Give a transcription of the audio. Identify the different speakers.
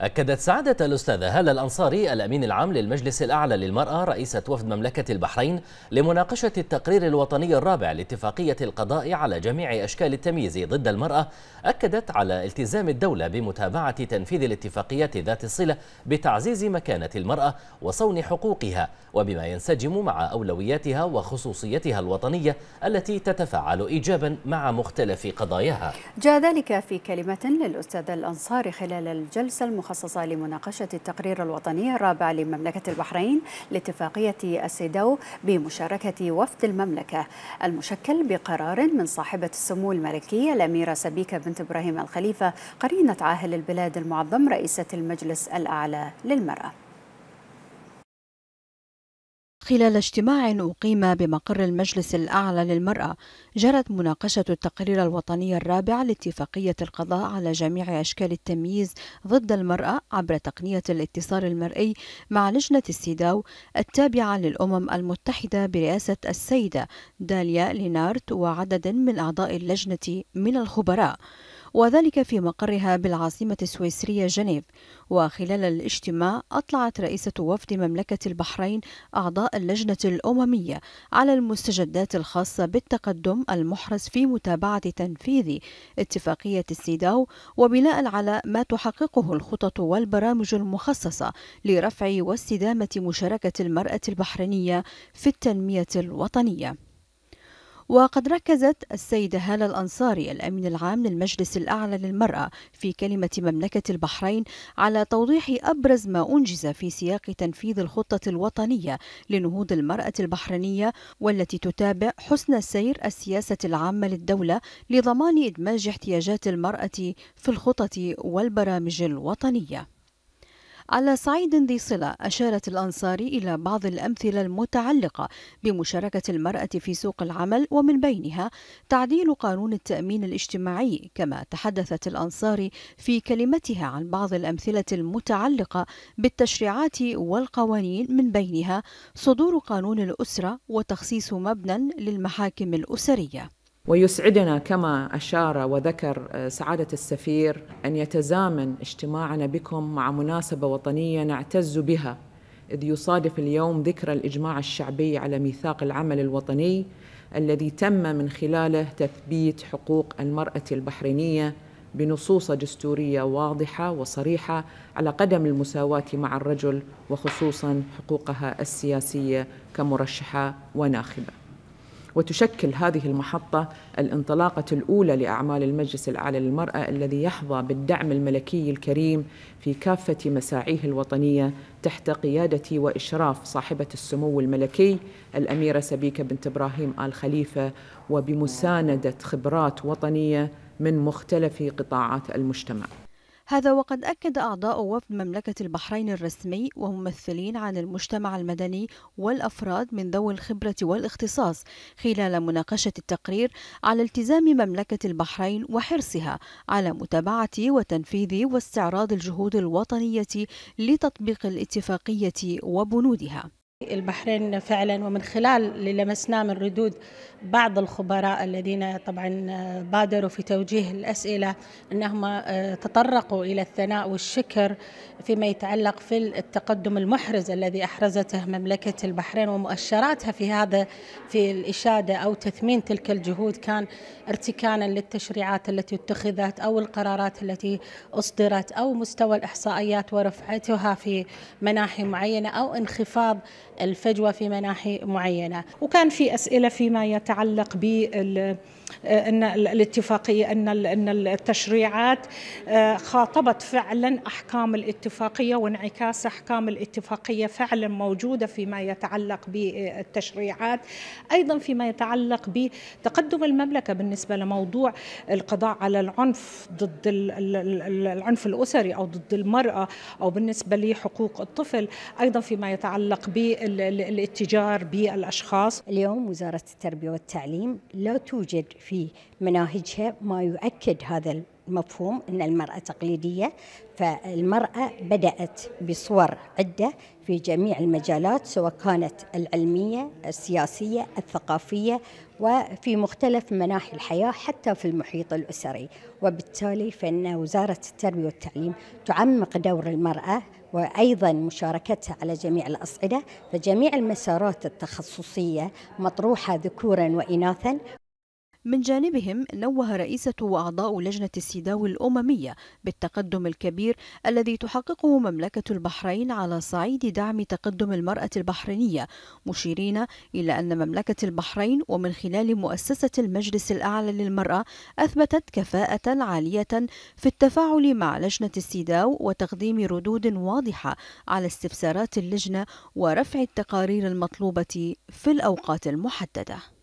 Speaker 1: أكدت سعادة الأستاذة هالة الأنصاري الأمين العام للمجلس الأعلى للمرأة رئيسة وفد مملكة البحرين لمناقشة التقرير الوطني الرابع لاتفاقية القضاء على جميع أشكال التمييز ضد المرأة أكدت على التزام الدولة بمتابعة تنفيذ الاتفاقيات ذات الصلة بتعزيز مكانة المرأة وصون حقوقها وبما ينسجم مع أولوياتها وخصوصيتها الوطنية التي تتفاعل إيجابا مع مختلف قضاياها جاء ذلك في كلمة للأستاذ الأنصاري خلال الجلسة المختلفة المخصصة لمناقشة التقرير الوطني الرابع لمملكة البحرين لاتفاقية السيدو بمشاركة وفد المملكة المشكل بقرار من صاحبة السمو الملكية الأميرة سبيكة بنت إبراهيم الخليفة قرينة عاهل البلاد المعظم رئيسة المجلس الأعلى للمرأة خلال اجتماع أقيم بمقر المجلس الأعلى للمرأة جرت مناقشة التقرير الوطني الرابع لاتفاقية القضاء على جميع أشكال التمييز ضد المرأة عبر تقنية الاتصال المرئي مع لجنة السيداو التابعة للأمم المتحدة برئاسة السيدة داليا لينارت وعدد من أعضاء اللجنة من الخبراء وذلك في مقرها بالعاصمة السويسرية جنيف وخلال الاجتماع أطلعت رئيسة وفد مملكة البحرين أعضاء اللجنة الأممية على المستجدات الخاصة بالتقدم المحرز في متابعة تنفيذ اتفاقية السيداو وبناء على ما تحققه الخطط والبرامج المخصصة لرفع واستدامة مشاركة المرأة البحرينية في التنمية الوطنية وقد ركزت السيدة هالة الأنصاري الأمين العام للمجلس الأعلى للمرأة في كلمة مملكة البحرين على توضيح أبرز ما أنجز في سياق تنفيذ الخطة الوطنية لنهوض المرأة البحرينية والتي تتابع حسن سير السياسة العامة للدولة لضمان إدماج احتياجات المرأة في الخطط والبرامج الوطنية على صعيد ذي صلة أشارت الأنصاري إلى بعض الأمثلة المتعلقة بمشاركة المرأة في سوق العمل ومن بينها تعديل قانون التأمين الاجتماعي كما تحدثت الأنصاري في كلمتها عن بعض الأمثلة المتعلقة بالتشريعات والقوانين من بينها صدور قانون الأسرة وتخصيص مبنى للمحاكم الأسرية
Speaker 2: ويسعدنا كما أشار وذكر آه، سعادة السفير أن يتزامن اجتماعنا بكم مع مناسبة وطنية نعتز بها إذ يصادف اليوم ذكرى الإجماع الشعبي على ميثاق العمل الوطني الذي تم من خلاله تثبيت حقوق المرأة البحرينية بنصوص دستورية واضحة وصريحة على قدم المساواة مع الرجل وخصوصا حقوقها السياسية كمرشحة وناخبة وتشكل هذه المحطة الانطلاقة الأولى لأعمال المجلس الأعلى للمرأة الذي يحظى بالدعم الملكي الكريم في كافة مساعيه الوطنية تحت قيادة وإشراف صاحبة السمو الملكي الأميرة سبيكة بنت إبراهيم آل خليفة وبمساندة خبرات وطنية من مختلف قطاعات المجتمع
Speaker 1: هذا وقد أكد أعضاء وفد مملكة البحرين الرسمي وممثلين عن المجتمع المدني والأفراد من ذوي الخبرة والاختصاص خلال مناقشة التقرير على التزام مملكة البحرين وحرصها على متابعة وتنفيذ واستعراض الجهود الوطنية لتطبيق الاتفاقية وبنودها البحرين فعلا ومن خلال اللي لمسناه من ردود بعض الخبراء الذين طبعا بادروا في توجيه الاسئله انهم آه، تطرقوا الى الثناء والشكر فيما يتعلق في التقدم المحرز الذي احرزته مملكه البحرين ومؤشراتها في هذا في الاشاده او تثمين تلك الجهود كان ارتكانا للتشريعات التي اتخذت او القرارات التي اصدرت او مستوى الاحصائيات ورفعتها في مناحي معينه او انخفاض الفجوة في مناحي معينة وكان في أسئلة فيما يتعلق ب آه، ان الاتفاقيه ان ان التشريعات آه، خاطبت فعلا احكام الاتفاقيه وانعكاس احكام الاتفاقيه فعلا موجوده فيما يتعلق بالتشريعات ايضا فيما يتعلق بتقدم المملكه بالنسبه لموضوع القضاء على العنف ضد العنف الاسري او ضد المراه او بالنسبه لحقوق الطفل ايضا فيما يتعلق ب الاتجار بالاشخاص. اليوم وزاره التربيه والتعليم لا توجد في مناهجها ما يؤكد هذا مفهوم أن المرأة تقليدية فالمرأة بدأت بصور عدة في جميع المجالات سواء كانت العلمية السياسية الثقافية وفي مختلف مناحي الحياة حتى في المحيط الأسري وبالتالي فإن وزارة التربية والتعليم تعمق دور المرأة وأيضا مشاركتها على جميع الأصعدة فجميع المسارات التخصصية مطروحة ذكورا وإناثا من جانبهم نوه رئيسة وأعضاء لجنة السيداو الأممية بالتقدم الكبير الذي تحققه مملكة البحرين على صعيد دعم تقدم المرأة البحرينية مشيرين إلى أن مملكة البحرين ومن خلال مؤسسة المجلس الأعلى للمرأة أثبتت كفاءة عالية في التفاعل مع لجنة السيداو وتقديم ردود واضحة على استفسارات اللجنة ورفع التقارير المطلوبة في الأوقات المحددة